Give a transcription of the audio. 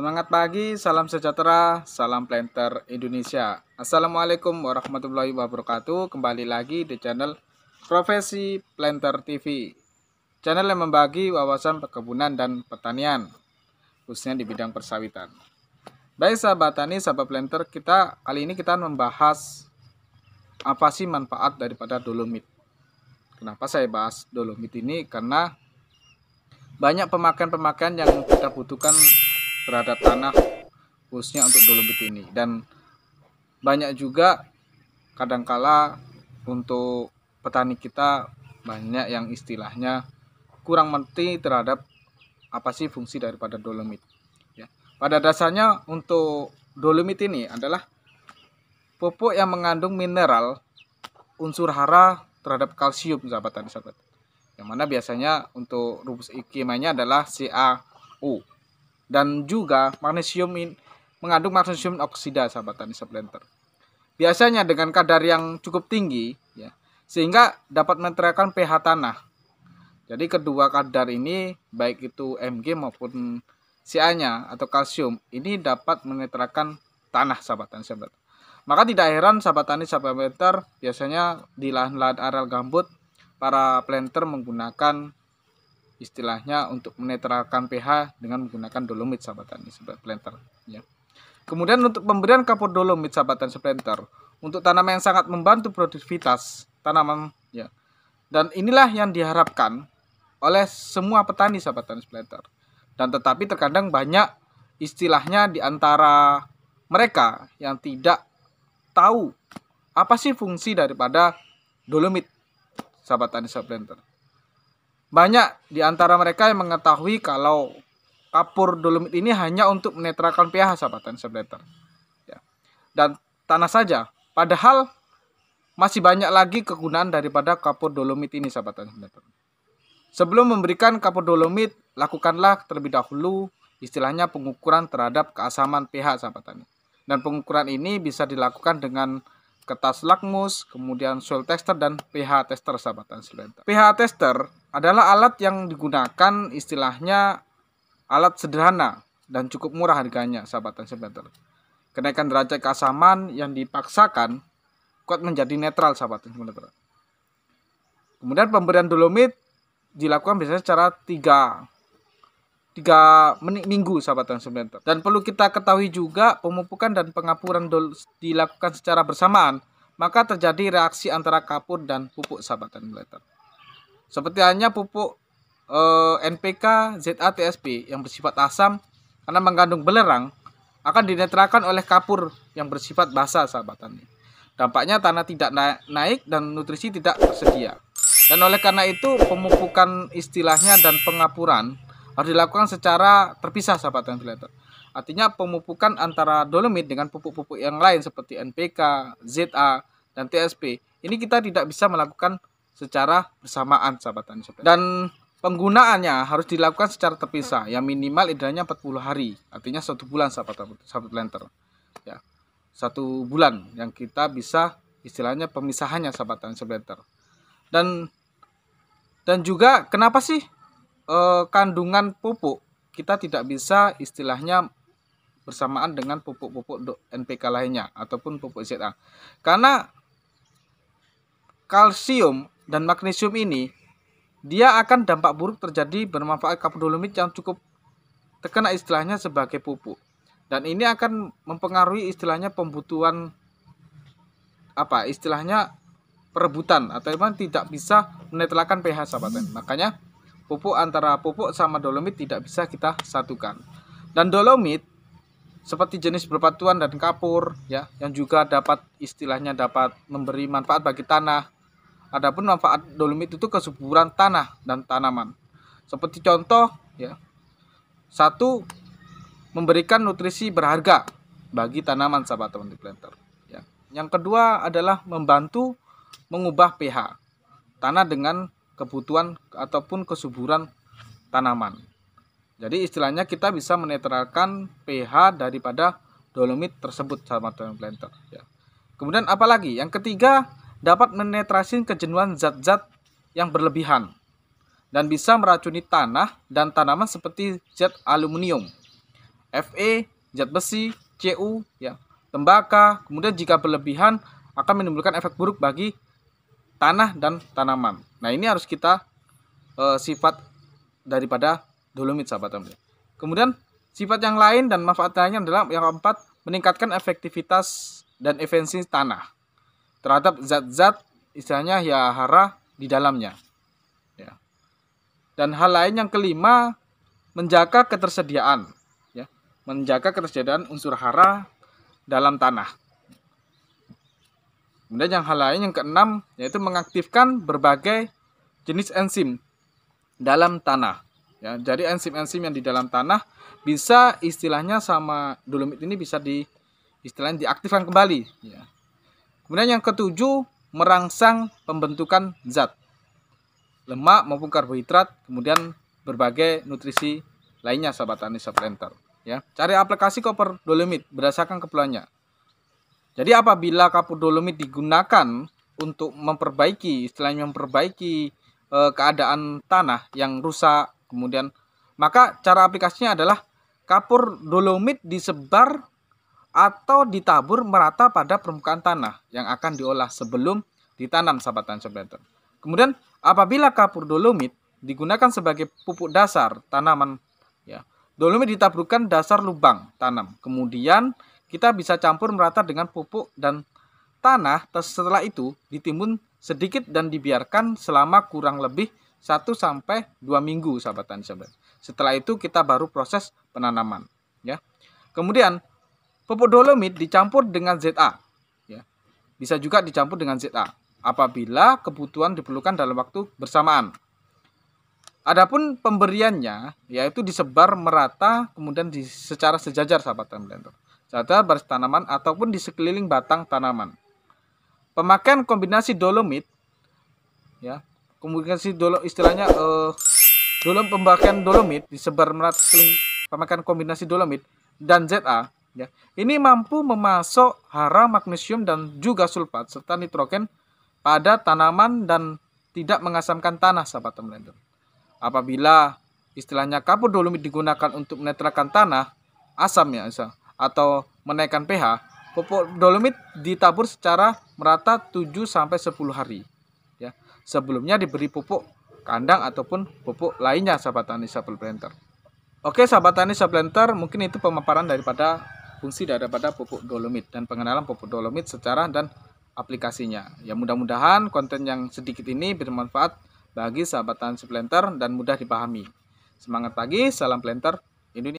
Semangat pagi, salam sejahtera, salam planter Indonesia. Assalamualaikum warahmatullahi wabarakatuh. Kembali lagi di channel Profesi Planter TV. Channel yang membagi wawasan perkebunan dan pertanian, khususnya di bidang persawitan. Baik sahabat tani, sahabat planter, kita kali ini kita membahas apa sih manfaat daripada dolomit. Kenapa saya bahas dolomit ini? Karena banyak pemakaian-pemakaian yang kita butuhkan terhadap tanah khususnya untuk dolomit ini dan banyak juga kadangkala untuk petani kita banyak yang istilahnya kurang mengerti terhadap apa sih fungsi daripada dolomit ya pada dasarnya untuk dolomit ini adalah pupuk yang mengandung mineral unsur hara terhadap kalsium sahabat sahabat yang mana biasanya untuk rumus ikimanya adalah CaU dan juga magnesium in, mengandung magnesium oksida sahabat tani supplementer. Biasanya dengan kadar yang cukup tinggi ya, sehingga dapat menetralkan pH tanah. Jadi kedua kadar ini baik itu Mg maupun Ca-nya atau kalsium ini dapat menetrakan tanah sahabat tani supplementer. Maka tidak heran sahabat tani supplementer biasanya di lahan-lahan areal gambut para planter menggunakan istilahnya untuk menetralkan pH dengan menggunakan dolomit sahabat tani splinter ya. Kemudian untuk pemberian kapur dolomit sahabat tani splinter untuk tanaman yang sangat membantu produktivitas tanaman ya. Dan inilah yang diharapkan oleh semua petani sahabat tani splinter. Dan tetapi terkadang banyak istilahnya di antara mereka yang tidak tahu apa sih fungsi daripada dolomit sahabat tani splinter banyak di antara mereka yang mengetahui kalau kapur dolomit ini hanya untuk menetralkan pH sahabat sebentar Ya. Dan tanah saja. Padahal masih banyak lagi kegunaan daripada kapur dolomit ini sahabat sebentar Sebelum memberikan kapur dolomit, lakukanlah terlebih dahulu istilahnya pengukuran terhadap keasaman pH sahabat tani. Dan pengukuran ini bisa dilakukan dengan kertas lakmus, kemudian soil tester dan pH tester sahabat sebentar pH tester adalah alat yang digunakan istilahnya alat sederhana dan cukup murah harganya, sahabat tensimeter. Kenaikan derajat keasaman yang dipaksakan kuat menjadi netral, sahabat tensimeter. Kemudian pemberian dolomit dilakukan biasanya secara tiga tiga minggu sahabat transmeter dan perlu kita ketahui juga pemupukan dan pengapuran dol dilakukan secara bersamaan maka terjadi reaksi antara kapur dan pupuk sahabat transmeter seperti hanya pupuk eh, NPK ZATSP yang bersifat asam karena mengandung belerang akan dinetrakan oleh kapur yang bersifat basah sahabat tani. Dampaknya tanah tidak naik dan nutrisi tidak tersedia. Dan oleh karena itu pemupukan istilahnya dan pengapuran harus dilakukan secara terpisah sahabat tani Artinya pemupukan antara dolomit dengan pupuk-pupuk yang lain seperti NPK, ZA, dan TSP. Ini kita tidak bisa melakukan secara bersamaan sahabat tani sobat. Dan penggunaannya harus dilakukan secara terpisah yang minimal idealnya 40 hari artinya satu bulan sahabat sahabat lenter ya satu bulan yang kita bisa istilahnya pemisahannya sahabat tani sahabat lenter dan dan juga kenapa sih e, kandungan pupuk kita tidak bisa istilahnya bersamaan dengan pupuk-pupuk NPK lainnya ataupun pupuk ZA karena kalsium dan magnesium ini, dia akan dampak buruk terjadi bermanfaat kapodolomit yang cukup terkena istilahnya sebagai pupuk. Dan ini akan mempengaruhi istilahnya pembutuhan apa istilahnya perebutan atau memang tidak bisa menetralkan pH sahabat Makanya pupuk antara pupuk sama dolomit tidak bisa kita satukan. Dan dolomit seperti jenis berpatuan dan kapur ya yang juga dapat istilahnya dapat memberi manfaat bagi tanah Adapun manfaat dolomit itu kesuburan tanah dan tanaman. Seperti contoh ya. Satu memberikan nutrisi berharga bagi tanaman sahabat teman di planter ya. Yang kedua adalah membantu mengubah pH tanah dengan kebutuhan ataupun kesuburan tanaman. Jadi istilahnya kita bisa menetralkan pH daripada dolomit tersebut sahabat teman planter ya. Kemudian apalagi? Yang ketiga dapat menetrasi kejenuhan zat-zat yang berlebihan dan bisa meracuni tanah dan tanaman seperti zat aluminium, Fe, zat besi, Cu, ya, tembaka. Kemudian jika berlebihan akan menimbulkan efek buruk bagi tanah dan tanaman. Nah, ini harus kita e, sifat daripada dolomit sahabat teman-teman. Kemudian sifat yang lain dan manfaatnya lainnya adalah yang keempat meningkatkan efektivitas dan efisiensi tanah terhadap zat-zat istilahnya ya hara di dalamnya. Ya. Dan hal lain yang kelima menjaga ketersediaan, ya. menjaga ketersediaan unsur hara dalam tanah. Kemudian yang hal lain yang keenam yaitu mengaktifkan berbagai jenis enzim dalam tanah. Ya, jadi enzim-enzim yang di dalam tanah bisa istilahnya sama dolomit ini bisa di istilahnya diaktifkan kembali. Ya. Kemudian yang ketujuh, merangsang pembentukan zat. Lemak maupun karbohidrat, kemudian berbagai nutrisi lainnya sahabat tani Supplementer. Ya, cari aplikasi koper dolomit berdasarkan keperluannya. Jadi apabila kapur dolomit digunakan untuk memperbaiki, istilahnya memperbaiki e, keadaan tanah yang rusak, kemudian maka cara aplikasinya adalah kapur dolomit disebar atau ditabur merata pada permukaan tanah yang akan diolah sebelum ditanam sahabat tansopleton. Kemudian apabila kapur dolomit digunakan sebagai pupuk dasar tanaman ya. Dolomit ditaburkan dasar lubang tanam. Kemudian kita bisa campur merata dengan pupuk dan tanah. Setelah itu ditimbun sedikit dan dibiarkan selama kurang lebih 1 sampai 2 minggu sahabat tansopleton. Setelah itu kita baru proses penanaman ya. Kemudian Pupuk dolomit dicampur dengan ZA. Ya. Bisa juga dicampur dengan ZA apabila kebutuhan diperlukan dalam waktu bersamaan. Adapun pemberiannya yaitu disebar merata kemudian di, secara sejajar sahabat blender. Jata baris tanaman ataupun di sekeliling batang tanaman. Pemakaian kombinasi dolomit ya, kombinasi dolo istilahnya eh, dolom pembagian dolomit disebar merata sekeliling pemakaian kombinasi dolomit dan ZA Ya. Ini mampu memasok hara magnesium dan juga sulfat serta nitrogen pada tanaman dan tidak mengasamkan tanah sahabat teman Apabila istilahnya kapur dolomit digunakan untuk menetralkan tanah asam ya asam, atau menaikkan pH, pupuk dolomit ditabur secara merata 7 sampai 10 hari. Ya. Sebelumnya diberi pupuk kandang ataupun pupuk lainnya sahabat tani supplementer. Oke sahabat tani supplementer, mungkin itu pemaparan daripada fungsi daripada pupuk dolomit dan pengenalan pupuk dolomit secara dan aplikasinya. Ya mudah-mudahan konten yang sedikit ini bermanfaat bagi sahabatan suplenter dan mudah dipahami. Semangat pagi, salam planter.